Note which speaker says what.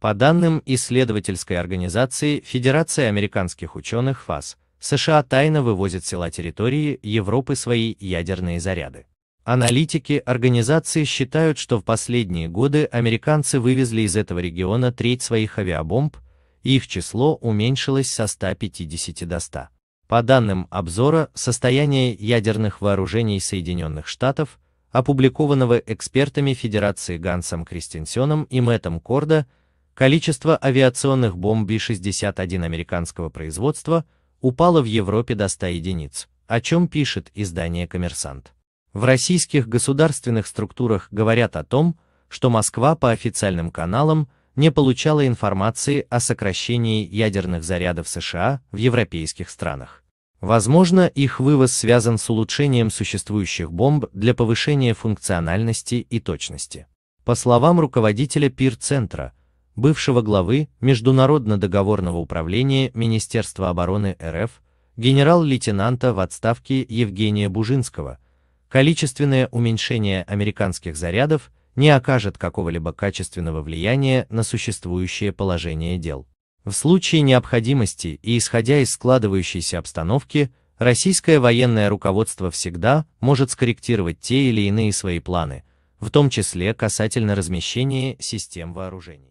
Speaker 1: По данным исследовательской организации Федерации американских ученых ФАС, США тайно вывозят села территории Европы свои ядерные заряды. Аналитики организации считают, что в последние годы американцы вывезли из этого региона треть своих авиабомб, и их число уменьшилось со 150 до 100. По данным обзора, состояние ядерных вооружений Соединенных Штатов, опубликованного экспертами Федерации Гансом Кристенсеном и Мэттом Кордо. Количество авиационных бомб b 61 американского производства упало в Европе до 100 единиц, о чем пишет издание «Коммерсант». В российских государственных структурах говорят о том, что Москва по официальным каналам не получала информации о сокращении ядерных зарядов США в европейских странах. Возможно, их вывоз связан с улучшением существующих бомб для повышения функциональности и точности. По словам руководителя ПИР-центра, бывшего главы Международно-договорного управления Министерства обороны РФ, генерал-лейтенанта в отставке Евгения Бужинского, количественное уменьшение американских зарядов не окажет какого-либо качественного влияния на существующее положение дел. В случае необходимости и исходя из складывающейся обстановки, российское военное руководство всегда может скорректировать те или иные свои планы, в том числе касательно размещения систем вооружений.